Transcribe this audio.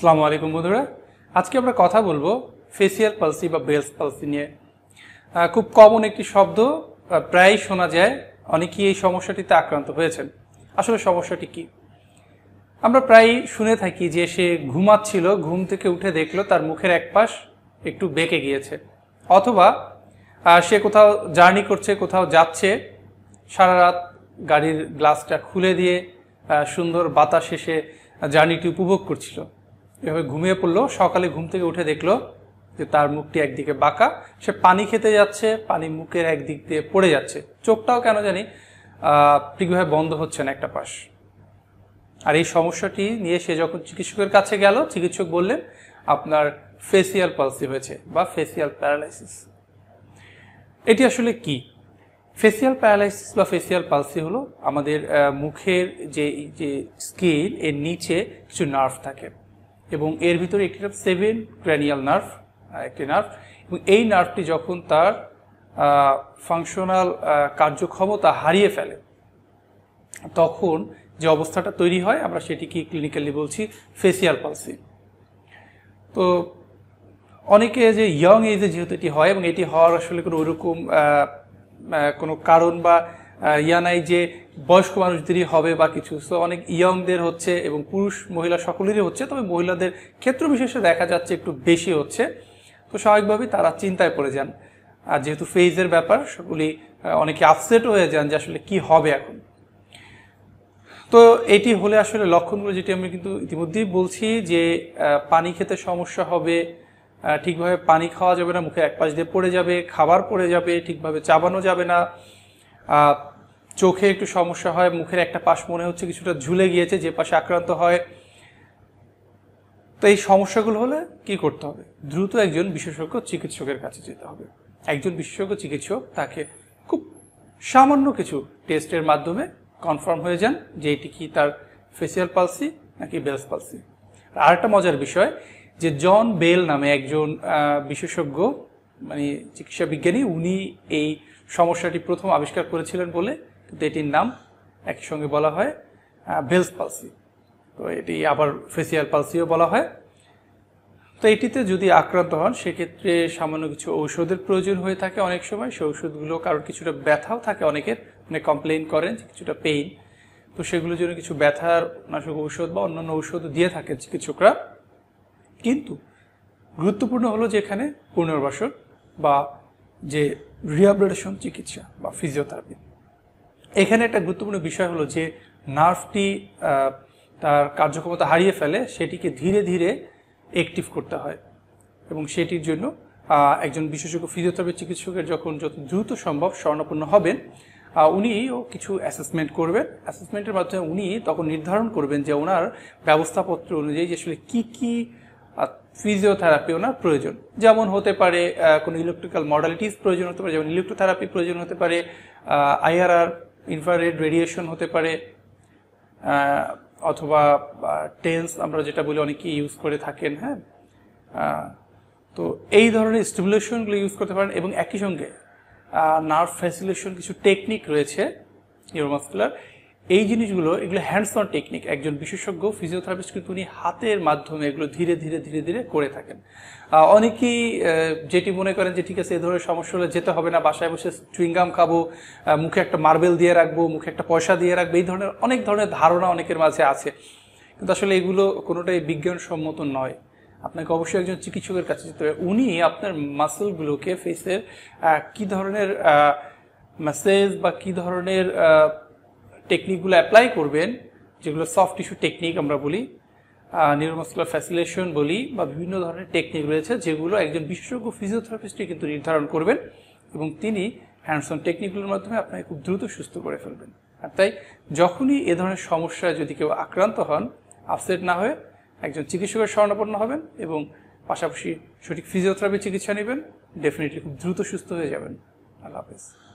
সালামু আলাইকুম বন্ধুরা আজকে আমরা কথা বলবো ফেসিয়াল পালসি বা বেলস পালসি নিয়ে খুব কমন একটি শব্দ প্রায় শোনা যায় অনেকেই এই সমস্যাটিতে আক্রান্ত হয়েছেন আসলে সমস্যাটি কি আমরা প্রায় শুনে থাকি যে সে ঘুমাচ্ছিল ঘুম থেকে উঠে দেখলো তার মুখের এক পাশ একটু বেঁকে গিয়েছে অথবা সে কোথাও জার্নি করছে কোথাও যাচ্ছে সারা রাত গাড়ির গ্লাসটা খুলে দিয়ে সুন্দর বাতাস এসে জার্নিটি উপভোগ করছিল এভাবে ঘুমিয়ে পড়লো সকালে ঘুম থেকে উঠে দেখলো যে তার মুখটি একদিকে বাঁকা সে পানি খেতে যাচ্ছে পানি মুখের একদিক দিয়ে পড়ে যাচ্ছে চোখটাও কেন জানি ঠিকভাবে বন্ধ হচ্ছে না একটা পাশ আর এই সমস্যাটি নিয়ে সে যখন চিকিৎসকের কাছে গেল চিকিৎসক বললেন আপনার ফেসিয়াল পলসি হয়েছে বা ফেসিয়াল প্যারালাইসিস এটি আসলে কি ফেসিয়াল প্যারালাইসিস বা ফেসিয়াল পালসি হলো আমাদের মুখের যে যে স্কিন এর নিচে কিছু নার্ভ থাকে এবং এর ভিতরে একটি সেভেন ক্র্যানিয়াল নার্ভ একটি নার্ভ এবং এই নার্ভটি যখন তার ফাংশনাল কার্যক্ষমতা হারিয়ে ফেলে তখন যে অবস্থাটা তৈরি হয় আমরা সেটিকে ক্লিনিক্যালি বলছি ফেসিয়াল পালসি তো অনেকে যে ইয়ং এজে যেহেতু এটি হয় এবং এটি হওয়ার আসলে কোনো ওইরকম কোনো কারণ বা ইয়া নাই যে বয়স্ক মানুষদেরই হবে বা কিছু তো অনেক ইয়ংদের হচ্ছে এবং পুরুষ মহিলা সকলেরই হচ্ছে তবে মহিলাদের ক্ষেত্র বিশেষে দেখা যাচ্ছে একটু বেশি হচ্ছে তো স্বাভাবিকভাবেই তারা চিন্তায় পড়ে যান আর যেহেতু ফেজের ব্যাপার সেগুলি অনেকে আপসেট হয়ে যান যে আসলে কি হবে এখন তো এটি হলে আসলে লক্ষণগুলো যেটি আমি কিন্তু ইতিমধ্যেই বলছি যে পানি খেতে সমস্যা হবে ঠিকভাবে পানি খাওয়া যাবে না মুখে এক পাশ দিয়ে পড়ে যাবে খাবার পড়ে যাবে ঠিকভাবে চাবানো যাবে না চোখে একটু সমস্যা হয় মুখের একটা পাশ মনে হচ্ছে কিছুটা ঝুলে গিয়েছে যে পাশে আক্রান্ত হয় তো এই সমস্যাগুলো হলে কি করতে হবে দ্রুত একজন বিশেষজ্ঞ চিকিৎসকের কাছে যেতে হবে একজন বিশেষজ্ঞ চিকিৎসক তাকে খুব সামান্য কিছু টেস্টের মাধ্যমে কনফার্ম হয়ে যান যে এটি কি তার ফেসিয়াল পালসি নাকি বেলস পালসি আর একটা মজার বিষয় যে জন বেল নামে একজন বিশেষজ্ঞ মানে চিকিৎসা বিজ্ঞানী উনি এই সমস্যাটি প্রথম আবিষ্কার করেছিলেন বলে কিন্তু এটির নাম একসঙ্গে বলা হয় বেলস পালসি তো এটি আবার ফেসিয়াল পালসিও বলা হয় তো এটিতে যদি আক্রান্ত হন সেক্ষেত্রে সামান্য কিছু ঔষধের প্রয়োজন হয়ে থাকে অনেক সময় সেই ওষুধগুলো কারোর কিছুটা ব্যথাও থাকে অনেকের মানে কমপ্লেন করেন কিছুটা পেইন তো সেগুলোর জন্য কিছু ব্যথার নাশক ঔষধ বা অন্যান্য ঔষধ দিয়ে থাকে চিকিৎসকরা কিন্তু গুরুত্বপূর্ণ হলো যে এখানে পুনর্বাসন বা যে রিহাবিলিটেশন চিকিৎসা বা ফিজিওথেরাপি এখানে একটা গুরুত্বপূর্ণ বিষয় হলো যে নার্ভটি তার কার্যক্ষমতা হারিয়ে ফেলে সেটিকে ধীরে ধীরে অ্যাক্টিভ করতে হয় এবং সেটির জন্য একজন বিশেষজ্ঞ ফিজিওথেরাপি চিকিৎসকের যখন যত দ্রুত সম্ভব স্বর্ণপূর্ণ হবেন উনিও কিছু অ্যাসেসমেন্ট করবেন অ্যাসেসমেন্টের মাধ্যমে উনি তখন নির্ধারণ করবেন যে ওনার ব্যবস্থাপত্র অনুযায়ী আসলে কী কী ফিজিওথেরাপি ওনার প্রয়োজন যেমন হতে পারে কোনো ইলেকট্রিক্যাল মডালিটিস প্রয়োজন হতে পারে যেমন ইলেকট্রোথেরাপি প্রয়োজন হতে পারে আইআরআর ইনফ্রারেড রেডিয়েশন হতে পারে অথবা টেন্স আমরা যেটা বলি অনেকেই ইউজ করে থাকেন হ্যাঁ তো এই ধরনের স্টিমুলেশনগুলো ইউজ করতে পারেন এবং একই সঙ্গে নার্ভ ফ্যাসিলেশন কিছু টেকনিক রয়েছে নিউরোমাস্কুলার এই জিনিসগুলো এগুলো হ্যান্ডস অন টেকনিক একজন বিশেষজ্ঞ ফিজিওথেরাপিস্ট কিন্তু উনি হাতের মাধ্যমে এগুলো ধীরে ধীরে ধীরে ধীরে করে থাকেন অনেকেই যেটি মনে করেন যে ঠিক আছে এ ধরনের সমস্যা হলে যেতে হবে না বাসায় বসে চুইংগাম খাবো মুখে একটা মার্বেল দিয়ে রাখবো মুখে একটা পয়সা দিয়ে রাখবো এই ধরনের অনেক ধরনের ধারণা অনেকের মাঝে আছে কিন্তু আসলে এগুলো কোনোটাই বিজ্ঞানসম্মত নয় আপনাকে অবশ্যই একজন চিকিৎসকের কাছে যেতে হবে উনি আপনার মাসেলগুলোকে ফেসের কী ধরনের মেসেজ বা কী ধরনের টেকনিকগুলো অ্যাপ্লাই করবেন যেগুলো সফট টিস্যু টেকনিক আমরা বলি নিউরোমাস্কুলার ফ্যাসিলেশন বলি বা বিভিন্ন ধরনের টেকনিক রয়েছে যেগুলো একজন বিশেষজ্ঞ ফিজিওথেরাপিস্টই কিন্তু নির্ধারণ করবেন এবং তিনি হ্যান্ডসন টেকনিকগুলোর মাধ্যমে আপনাকে খুব দ্রুত সুস্থ করে ফেলবেন আর তাই যখনই এ ধরনের সমস্যায় যদি কেউ আক্রান্ত হন আপসেট না হয়ে একজন চিকিৎসকের স্বর্ণাপন্ন হবেন এবং পাশাপাশি সঠিক ফিজিওথেরাপি চিকিৎসা নেবেন ডেফিনেটলি খুব দ্রুত সুস্থ হয়ে যাবেন আল্লাহ হাফেজ